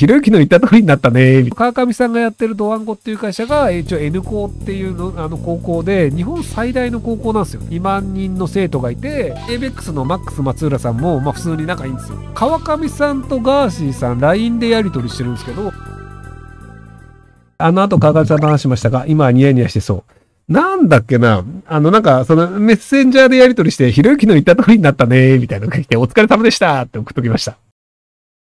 ひろゆきの言った通りになったね。川上さんがやってるドワンゴっていう会社が、一応 N 校っていうの、あの高校で、日本最大の高校なんですよ。2万人の生徒がいて、ABEX のマックス松浦さんも、まあ普通に仲いいんですよ。川上さんとガーシーさん、LINE でやり取りしてるんですけど、あの後川上さんと話しましたが、今はニヤニヤしてそう。なんだっけな、あの、なんか、その、メッセンジャーでやり取りして、ひろゆきの言った通りになったね、みたいなのが来て、お疲れ様でしたって送っときました。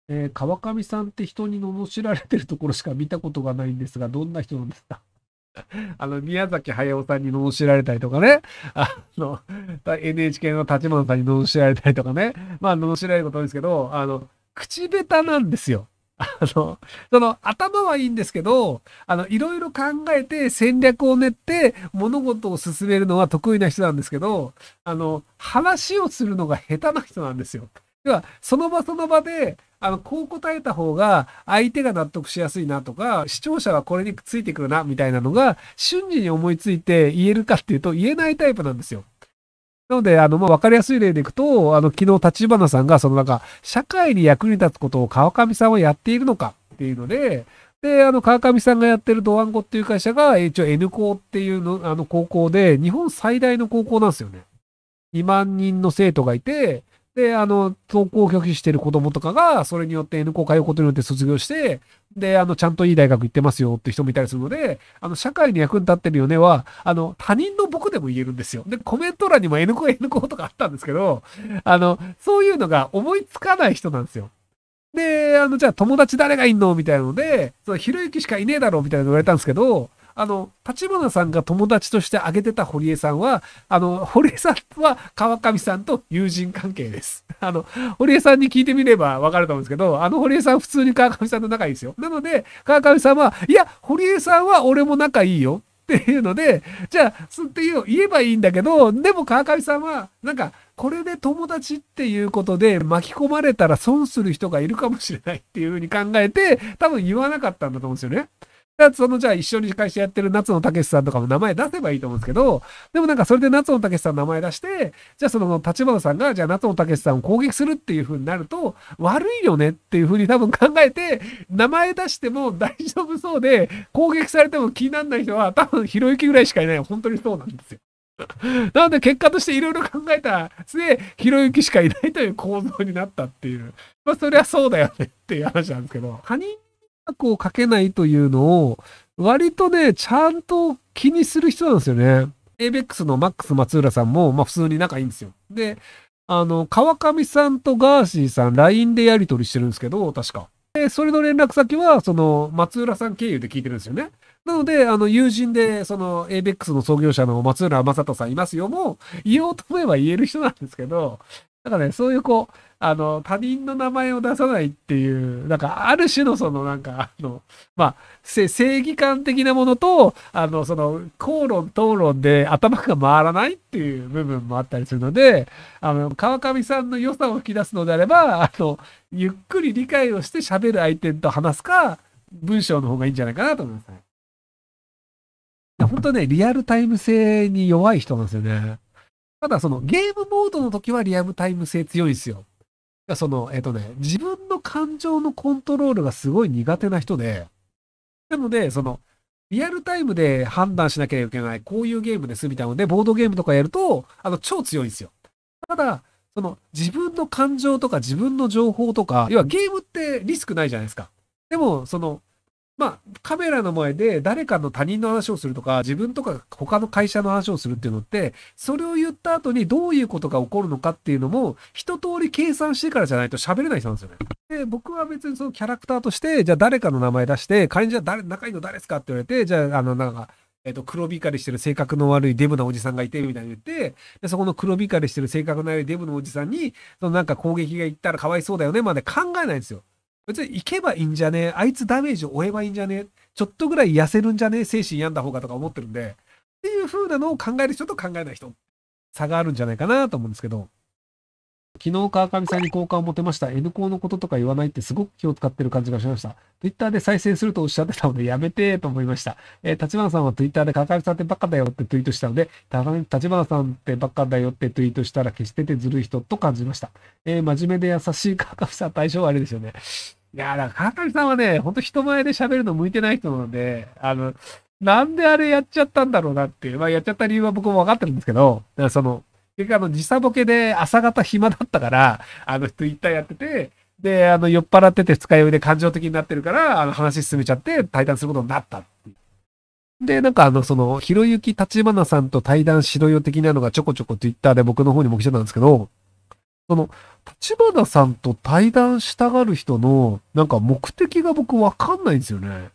えー、川上さんって人に罵られてるところしか見たことがないんですが、どんな人なんですか あの、宮崎駿さんに罵られたりとかね、あの、NHK の立花さんに罵られたりとかね、まあ、罵られることですけど、あの、口下手なんですよ。あの、その、頭はいいんですけど、あの、いろいろ考えて戦略を練って物事を進めるのは得意な人なんですけど、あの、話をするのが下手な人なんですよ。では、その場その場で、あの、こう答えた方が、相手が納得しやすいなとか、視聴者はこれについてくるな、みたいなのが、瞬時に思いついて言えるかっていうと、言えないタイプなんですよ。なので、あの、まあ、わかりやすい例でいくと、あの、昨日、立花さんが、そのなんか、社会に役に立つことを川上さんはやっているのかっていうので、で、あの、川上さんがやってるドワンゴっていう会社が、一応 N 校っていうの、あの、高校で、日本最大の高校なんですよね。2万人の生徒がいて、で、あの、登校を拒否してる子供とかが、それによって N 校通うことによって卒業して、で、あの、ちゃんといい大学行ってますよって人もいたりするので、あの、社会に役に立ってるよねは、あの、他人の僕でも言えるんですよ。で、コメント欄にも N 校 N 校とかあったんですけど、あの、そういうのが思いつかない人なんですよ。で、あの、じゃあ友達誰がいんのみたいなので、そのひろゆきしかいねえだろうみたいなの言われたんですけど、あの、立花さんが友達として挙げてた堀江さんは、あの、堀江さんは川上さんと友人関係です。あの、堀江さんに聞いてみればわかると思うんですけど、あの堀江さん普通に川上さんと仲いいですよ。なので、川上さんは、いや、堀江さんは俺も仲いいよ。っていうので、じゃあ、すっていう言えばいいんだけど、でも川上さんは、なんか、これで友達っていうことで巻き込まれたら損する人がいるかもしれないっていうふうに考えて、多分言わなかったんだと思うんですよね。ゃあ、その、じゃあ一緒に会社やってる夏野武さんとかも名前出せばいいと思うんですけど、でもなんかそれで夏野武さん名前出して、じゃあその立花さんが、じゃあ夏野武さんを攻撃するっていう風になると、悪いよねっていう風に多分考えて、名前出しても大丈夫そうで、攻撃されても気にならない人は多分ひろゆきぐらいしかいない。本当にそうなんですよ。なので結果としていろいろ考えた末、ひろゆきしかいないという構造になったっていう。まあそりゃそうだよねっていう話なんですけど、他人惑をかけないというのを、割とね、ちゃんと気にする人なんですよね。ABEX のマックス松浦さんも、まあ普通に仲いいんですよ。で、あの、川上さんとガーシーさん、LINE でやり取りしてるんですけど、確か。で、それの連絡先は、その、松浦さん経由で聞いてるんですよね。なので、あの、友人で、その、ABEX の創業者の松浦正人さんいますよも、言おうと思えば言える人なんですけど、なんかね、そういうこう、あの、他人の名前を出さないっていう、なんか、ある種のその、なんか、あの、まあ、正義感的なものと、あの、その、口論、討論で頭が回らないっていう部分もあったりするので、あの、川上さんの良さを引き出すのであれば、あの、ゆっくり理解をして喋る相手と話すか、文章の方がいいんじゃないかなと思います本当ね、リアルタイム性に弱い人なんですよね。ただそのゲームモードの時はリアルタイム性強いんですよ。その、えっ、ー、とね、自分の感情のコントロールがすごい苦手な人で、なので、その、リアルタイムで判断しなきゃいけない、こういうゲームですみたいなので、ボードゲームとかやると、あの、超強いんですよ。ただ、その、自分の感情とか自分の情報とか、要はゲームってリスクないじゃないですか。でも、その、まあ、カメラの前で誰かの他人の話をするとか、自分とか他の会社の話をするっていうのって、それを言った後にどういうことが起こるのかっていうのも、一通り計算してからじゃないと喋れない人なんですよね。で、僕は別にそのキャラクターとして、じゃあ誰かの名前出して、仮にじゃあ誰、仲いいの誰ですかって言われて、じゃあ、あの、なんか、えっ、と、黒光りしてる性格の悪いデブなおじさんがいて、みたいに言って、で、そこの黒光りしてる性格の悪いデブのおじさんに、そのなんか攻撃が行ったらかわいそうだよね、まで考えないんですよ。別に行けばいいんじゃねえあいつダメージを負えばいいんじゃねえちょっとぐらい痩せるんじゃねえ精神病んだ方がとか思ってるんで、っていう風なのを考える人と考えない人、差があるんじゃないかなと思うんですけど、昨日川上さんに好感を持てました。N 校のこととか言わないってすごく気を使ってる感じがしました。Twitter で再生するとおっしゃってたのでやめてと思いました。えー、立花さんは Twitter で川上さんってバカだよってツイートしたので、立花さんってバカだよってツイートしたら消しててずるい人と感じました。えー、真面目で優しい川上さん対象はあれですよね。いや、だから川上さんはね、ほんと人前で喋るの向いてない人なので、あの、なんであれやっちゃったんだろうなっていう。まあ、やっちゃった理由は僕も分かってるんですけど、その、結局あの、時差ボケで朝方暇だったから、あの、ツイッターやってて、で、あの、酔っ払ってて二日酔いで感情的になってるから、あの、話進めちゃって対談することになったっていう。で、なんかあの、その、ひろゆき立花さんと対談しろよ的なのがちょこちょこツイッターで僕の方にも来てたんですけど、その、立花さんと対談したがる人の、なんか目的が僕わかんないんですよね。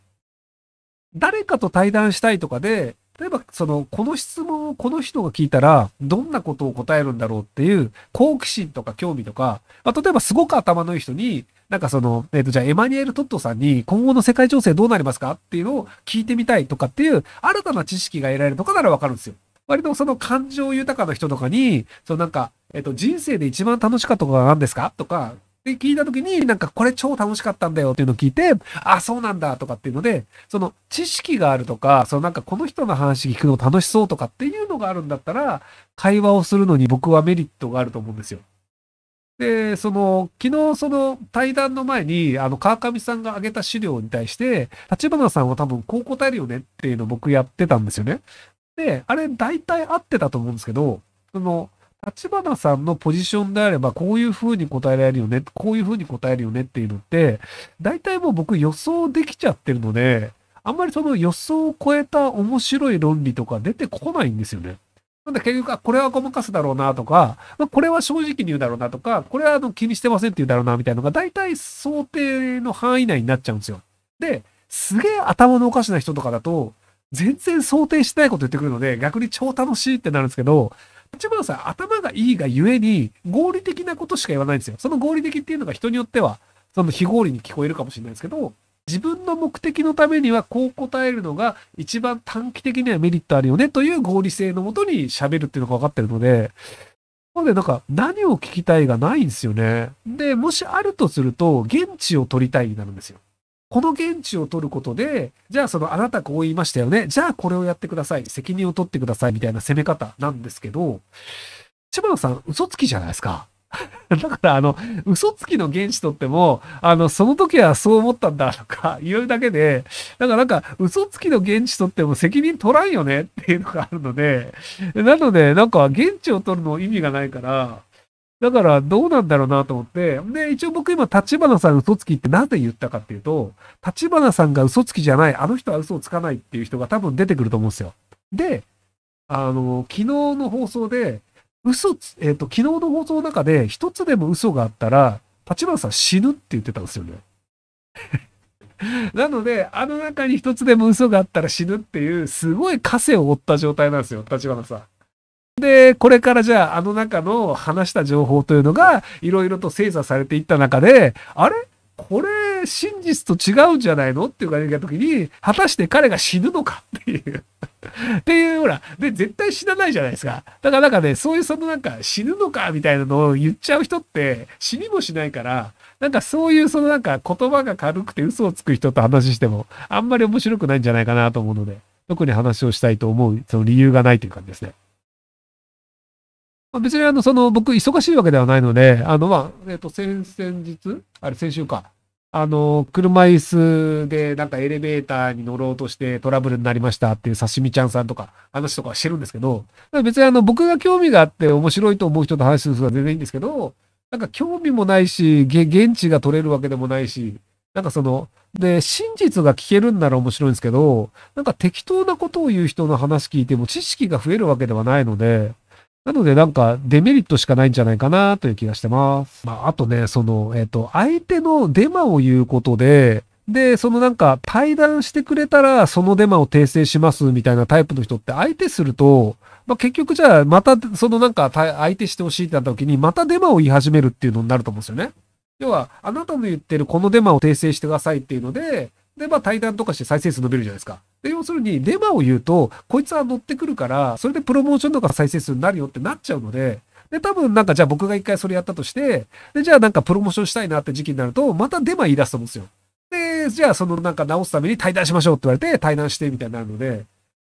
誰かと対談したいとかで、例えば、その、この質問をこの人が聞いたら、どんなことを答えるんだろうっていう、好奇心とか興味とか、まあ、例えばすごく頭のいい人に、なんかその、えっ、ー、と、じゃあ、エマニュエル・トットさんに、今後の世界情勢どうなりますかっていうのを聞いてみたいとかっていう、新たな知識が得られるとかならわかるんですよ。割とその感情豊かな人とかに、そのなんか、えっと、人生で一番楽しかったことは何ですかとか、で聞いた時に、なんかこれ超楽しかったんだよっていうのを聞いて、あ、そうなんだとかっていうので、その知識があるとか、そのなんかこの人の話聞くの楽しそうとかっていうのがあるんだったら、会話をするのに僕はメリットがあると思うんですよ。で、その、昨日その対談の前に、あの、川上さんが挙げた資料に対して、立花さんは多分こう答えるよねっていうのを僕やってたんですよね。で、あれ大体合ってたと思うんですけど、その、立花さんのポジションであれば、こういう風に答えられるよね、こういう風に答えるよねっていうのって、大体もう僕予想できちゃってるので、あんまりその予想を超えた面白い論理とか出てこないんですよね。なんで結局、これはごまかすだろうなとか、まあ、これは正直に言うだろうなとか、これはあの気にしてませんって言うだろうなみたいなのが、大体想定の範囲内になっちゃうんですよ。で、すげえ頭のおかしな人とかだと、全然想定してないこと言ってくるので、逆に超楽しいってなるんですけど、立花さん、頭がいいがゆえに、合理的なことしか言わないんですよ。その合理的っていうのが人によっては、その非合理に聞こえるかもしれないですけど、自分の目的のためにはこう答えるのが一番短期的にはメリットあるよねという合理性のもとに喋るっていうのが分かってるので、なのでなんか何を聞きたいがないんですよね。で、もしあるとすると、現地を取りたいになるんですよ。この現地を取ることで、じゃあそのあなたこう言いましたよね。じゃあこれをやってください。責任を取ってください。みたいな攻め方なんですけど、千葉野さん嘘つきじゃないですか。だからあの、嘘つきの現地取っても、あの、その時はそう思ったんだとか言うだけで、だからなんか嘘つきの現地取っても責任取らんよねっていうのがあるので、なのでなんか現地を取るの意味がないから、だからどうなんだろうなと思って、で、一応僕今、立花さん嘘つきってなぜ言ったかっていうと、立花さんが嘘つきじゃない、あの人は嘘をつかないっていう人が多分出てくると思うんですよ。で、あの、昨日の放送で、嘘つ、えっ、ー、と、昨日の放送の中で、一つでも嘘があったら、立花さん死ぬって言ってたんですよね。なので、あの中に一つでも嘘があったら死ぬっていう、すごい枷を負った状態なんですよ、立花さん。で、これからじゃあ、あの中の話した情報というのが、いろいろと精査されていった中で、あれこれ、真実と違うんじゃないのっていう感じの時に、果たして彼が死ぬのかっていうっていう、ほら、で、絶対死なないじゃないですか。だからなんかね、そういうそのなんか、死ぬのかみたいなのを言っちゃう人って、死にもしないから、なんかそういうそのなんか、言葉が軽くて嘘をつく人と話しても、あんまり面白くないんじゃないかなと思うので、特に話をしたいと思う、その理由がないという感じですね。別にあの、その、僕、忙しいわけではないので、あの、まあ、えっ、ー、と、先々日あれ、先週か。あの、車椅子でなんかエレベーターに乗ろうとしてトラブルになりましたっていう刺身ちゃんさんとか話とかしてるんですけど、別にあの僕が興味があって面白いと思う人と話するのは全然いいんですけど、なんか興味もないし、現地が取れるわけでもないし、なんかその、で、真実が聞けるんなら面白いんですけど、なんか適当なことを言う人の話聞いても知識が増えるわけではないので、なのでなんかデメリットしかないんじゃないかなという気がしてます。まあ、あとね、その、えっ、ー、と、相手のデマを言うことで、で、そのなんか対談してくれたらそのデマを訂正しますみたいなタイプの人って相手すると、まあ、結局じゃあまたそのなんか相手してほしいってなった時にまたデマを言い始めるっていうのになると思うんですよね。要は、あなたの言ってるこのデマを訂正してくださいっていうので、で、まあ対談とかして再生数伸びるじゃないですか。で、要するに、デマを言うと、こいつは乗ってくるから、それでプロモーションとか再生数になるよってなっちゃうので、で、多分なんかじゃあ僕が一回それやったとして、で、じゃあなんかプロモーションしたいなって時期になると、またデマ言い出すと思うんですよ。で、じゃあそのなんか直すために対談しましょうって言われて対談してみたいになるので、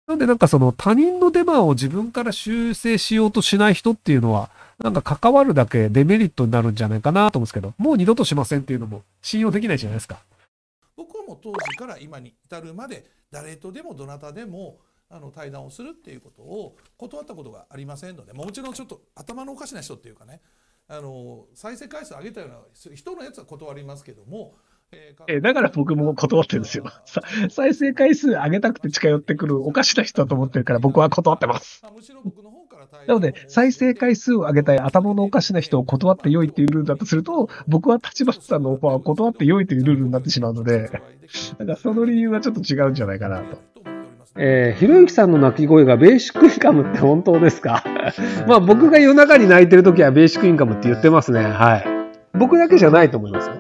なんでなんかその他人のデマを自分から修正しようとしない人っていうのは、なんか関わるだけデメリットになるんじゃないかなと思うんですけど、もう二度としませんっていうのも信用できないじゃないですか。も当時から今に至るまで誰とでもどなたでもあの対談をするっていうことを断ったことがありませんので、まもちろんちょっと頭のおかしな人っていうかねあの再生回数上げたような人のやつは断りますけども。えだから僕も断ってるんですよ。再生回数上げたくて近寄ってくるおかしな人だと思ってるから僕は断ってます。むしろ僕の方なので、再生回数を上げたい頭のおかしな人を断って良いというルールだとすると、僕は立花さんのオファーを断って良いというルールになってしまうので、なんかその理由はちょっと違うんじゃないかなと。えー、ひろゆきさんの鳴き声がベーシックインカムって本当ですか まあ僕が夜中に泣いてる時はベーシックインカムって言ってますね。はい。僕だけじゃないと思いますよ。